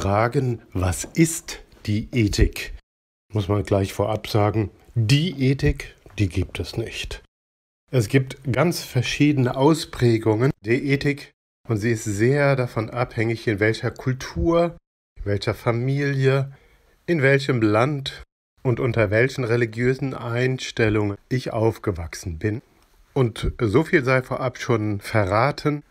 fragen, was ist die Ethik? Muss man gleich vorab sagen, die Ethik, die gibt es nicht. Es gibt ganz verschiedene Ausprägungen der Ethik und sie ist sehr davon abhängig, in welcher Kultur, in welcher Familie, in welchem Land und unter welchen religiösen Einstellungen ich aufgewachsen bin. Und so viel sei vorab schon verraten.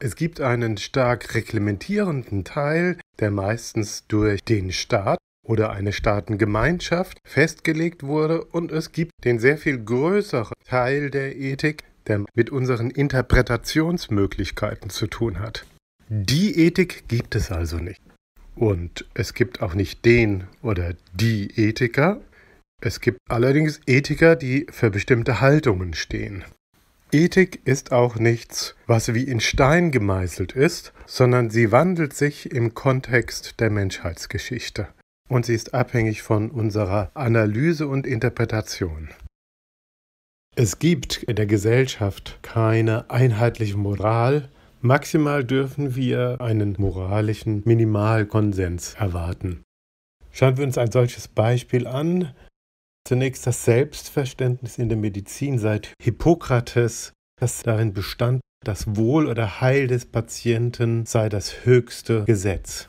Es gibt einen stark reglementierenden Teil, der meistens durch den Staat oder eine Staatengemeinschaft festgelegt wurde und es gibt den sehr viel größeren Teil der Ethik, der mit unseren Interpretationsmöglichkeiten zu tun hat. Die Ethik gibt es also nicht. Und es gibt auch nicht den oder die Ethiker. Es gibt allerdings Ethiker, die für bestimmte Haltungen stehen. Ethik ist auch nichts, was wie in Stein gemeißelt ist, sondern sie wandelt sich im Kontext der Menschheitsgeschichte. Und sie ist abhängig von unserer Analyse und Interpretation. Es gibt in der Gesellschaft keine einheitliche Moral. Maximal dürfen wir einen moralischen Minimalkonsens erwarten. Schauen wir uns ein solches Beispiel an. Zunächst das Selbstverständnis in der Medizin seit Hippokrates, das darin bestand, das Wohl oder Heil des Patienten sei das höchste Gesetz.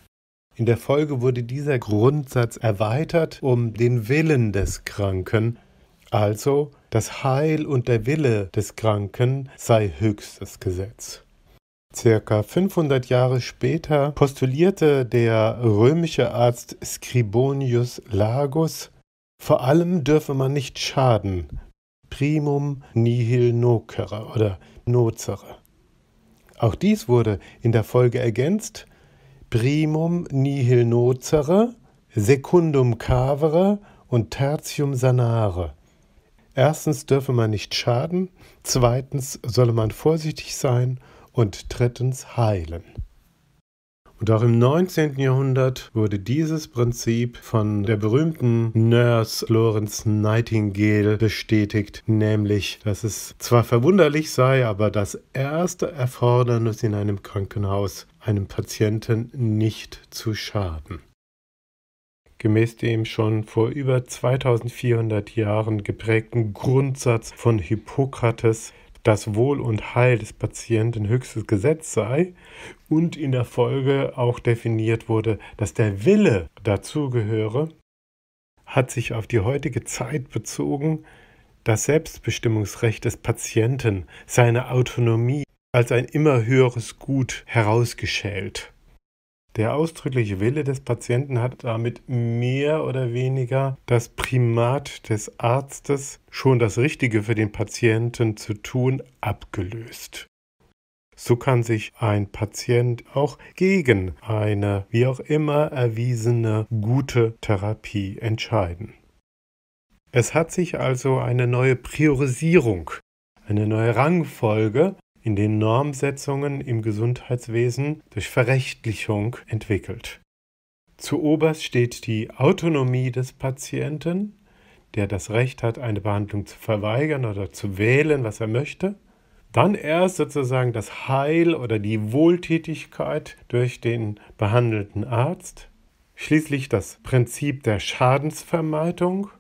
In der Folge wurde dieser Grundsatz erweitert um den Willen des Kranken, also das Heil und der Wille des Kranken sei höchstes Gesetz. Circa 500 Jahre später postulierte der römische Arzt Scribonius Lagus vor allem dürfe man nicht schaden. Primum nihil nocere oder nocere. Auch dies wurde in der Folge ergänzt. Primum nihil nocere, secundum cavere und tertium sanare. Erstens dürfe man nicht schaden, zweitens solle man vorsichtig sein und drittens heilen. Und auch im 19. Jahrhundert wurde dieses Prinzip von der berühmten Nurse Florence Nightingale bestätigt, nämlich, dass es zwar verwunderlich sei, aber das erste Erfordernis in einem Krankenhaus einem Patienten nicht zu schaden. Gemäß dem schon vor über 2400 Jahren geprägten Grundsatz von Hippokrates das Wohl und Heil des Patienten höchstes Gesetz sei und in der Folge auch definiert wurde, dass der Wille dazugehöre, hat sich auf die heutige Zeit bezogen, das Selbstbestimmungsrecht des Patienten, seine Autonomie als ein immer höheres Gut herausgeschält. Der ausdrückliche Wille des Patienten hat damit mehr oder weniger das Primat des Arztes, schon das Richtige für den Patienten zu tun, abgelöst. So kann sich ein Patient auch gegen eine wie auch immer erwiesene gute Therapie entscheiden. Es hat sich also eine neue Priorisierung, eine neue Rangfolge in den Normsetzungen im Gesundheitswesen durch Verrechtlichung entwickelt. Zuoberst steht die Autonomie des Patienten, der das Recht hat, eine Behandlung zu verweigern oder zu wählen, was er möchte. Dann erst sozusagen das Heil oder die Wohltätigkeit durch den behandelten Arzt. Schließlich das Prinzip der Schadensvermeidung.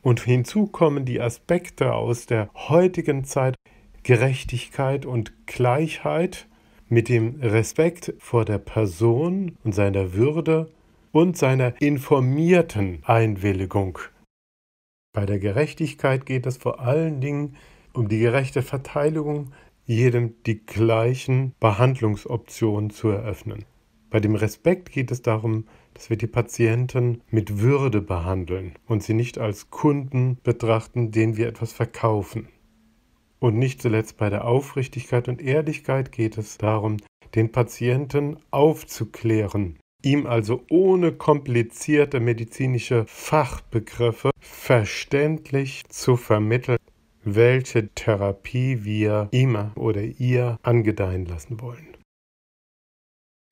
Und hinzu kommen die Aspekte aus der heutigen Zeit Gerechtigkeit und Gleichheit mit dem Respekt vor der Person und seiner Würde und seiner informierten Einwilligung. Bei der Gerechtigkeit geht es vor allen Dingen um die gerechte Verteidigung, jedem die gleichen Behandlungsoptionen zu eröffnen. Bei dem Respekt geht es darum, dass wir die Patienten mit Würde behandeln und sie nicht als Kunden betrachten, denen wir etwas verkaufen. Und nicht zuletzt bei der Aufrichtigkeit und Ehrlichkeit geht es darum, den Patienten aufzuklären, ihm also ohne komplizierte medizinische Fachbegriffe verständlich zu vermitteln, welche Therapie wir ihm oder ihr angedeihen lassen wollen.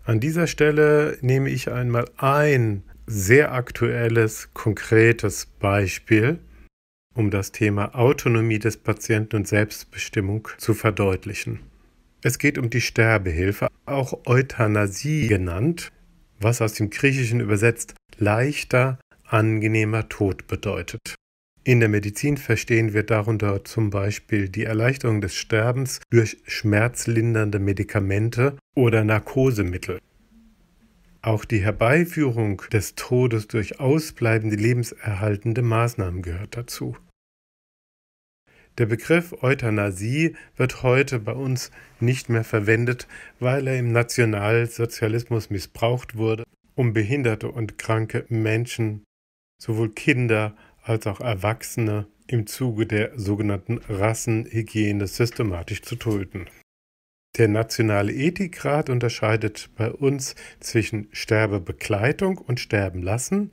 An dieser Stelle nehme ich einmal ein sehr aktuelles, konkretes Beispiel, um das Thema Autonomie des Patienten und Selbstbestimmung zu verdeutlichen. Es geht um die Sterbehilfe, auch Euthanasie genannt, was aus dem Griechischen übersetzt leichter, angenehmer Tod bedeutet. In der Medizin verstehen wir darunter zum Beispiel die Erleichterung des Sterbens durch schmerzlindernde Medikamente oder Narkosemittel. Auch die Herbeiführung des Todes durch ausbleibende lebenserhaltende Maßnahmen gehört dazu. Der Begriff Euthanasie wird heute bei uns nicht mehr verwendet, weil er im Nationalsozialismus missbraucht wurde, um behinderte und kranke Menschen, sowohl Kinder als auch Erwachsene, im Zuge der sogenannten Rassenhygiene systematisch zu töten. Der Nationale Ethikrat unterscheidet bei uns zwischen Sterbebegleitung und Sterben lassen.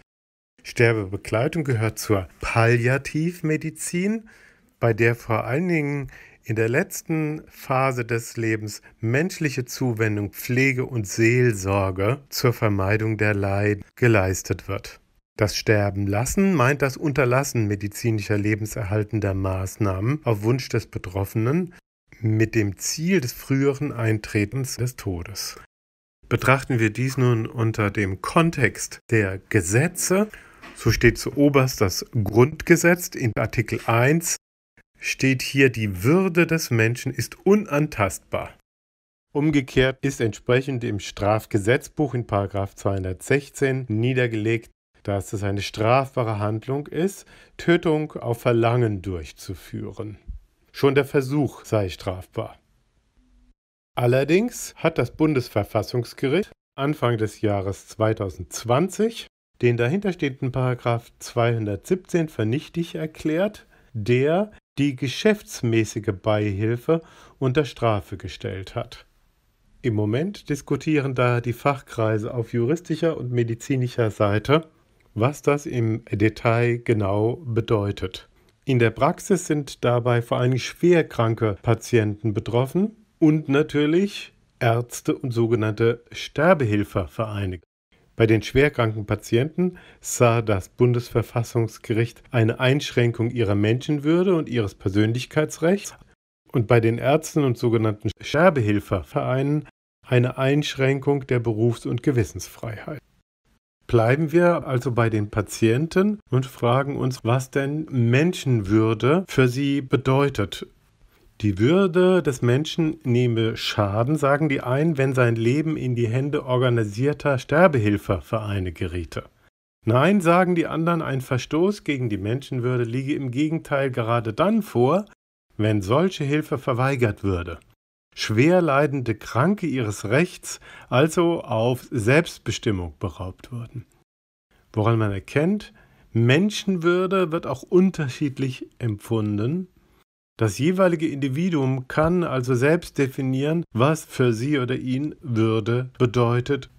Sterbebegleitung gehört zur Palliativmedizin, bei der vor allen Dingen in der letzten Phase des Lebens menschliche Zuwendung, Pflege und Seelsorge zur Vermeidung der Leiden geleistet wird. Das Sterben lassen meint das Unterlassen medizinischer lebenserhaltender Maßnahmen auf Wunsch des Betroffenen mit dem Ziel des früheren Eintretens des Todes. Betrachten wir dies nun unter dem Kontext der Gesetze, so steht zuoberst das Grundgesetz in Artikel 1 steht hier, die Würde des Menschen ist unantastbar. Umgekehrt ist entsprechend im Strafgesetzbuch in 216 niedergelegt, dass es eine strafbare Handlung ist, Tötung auf Verlangen durchzuführen. Schon der Versuch sei strafbar. Allerdings hat das Bundesverfassungsgericht Anfang des Jahres 2020 den dahinterstehenden Paragraph 217 vernichtig erklärt, der die geschäftsmäßige Beihilfe unter Strafe gestellt hat. Im Moment diskutieren da die Fachkreise auf juristischer und medizinischer Seite, was das im Detail genau bedeutet. In der Praxis sind dabei vor allem schwerkranke Patienten betroffen und natürlich Ärzte und sogenannte Sterbehilfervereine. Bei den schwerkranken Patienten sah das Bundesverfassungsgericht eine Einschränkung ihrer Menschenwürde und ihres Persönlichkeitsrechts und bei den Ärzten und sogenannten Sterbehilfervereinen eine Einschränkung der Berufs- und Gewissensfreiheit. Bleiben wir also bei den Patienten und fragen uns, was denn Menschenwürde für sie bedeutet. Die Würde des Menschen nehme Schaden, sagen die einen, wenn sein Leben in die Hände organisierter Sterbehilfevereine geriete. Nein, sagen die anderen, ein Verstoß gegen die Menschenwürde liege im Gegenteil gerade dann vor, wenn solche Hilfe verweigert würde schwer leidende Kranke ihres Rechts, also auf Selbstbestimmung beraubt wurden. Woran man erkennt, Menschenwürde wird auch unterschiedlich empfunden. Das jeweilige Individuum kann also selbst definieren, was für sie oder ihn Würde bedeutet.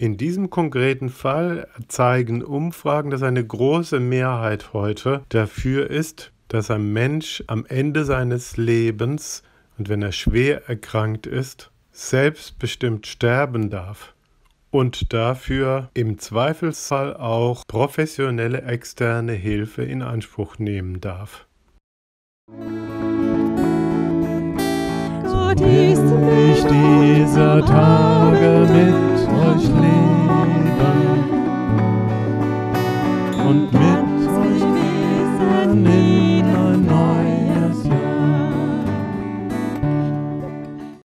In diesem konkreten Fall zeigen Umfragen, dass eine große Mehrheit heute dafür ist, dass ein Mensch am Ende seines Lebens und wenn er schwer erkrankt ist, selbstbestimmt sterben darf und dafür im Zweifelsfall auch professionelle externe Hilfe in Anspruch nehmen darf. Gott ist mich dieser Tage mit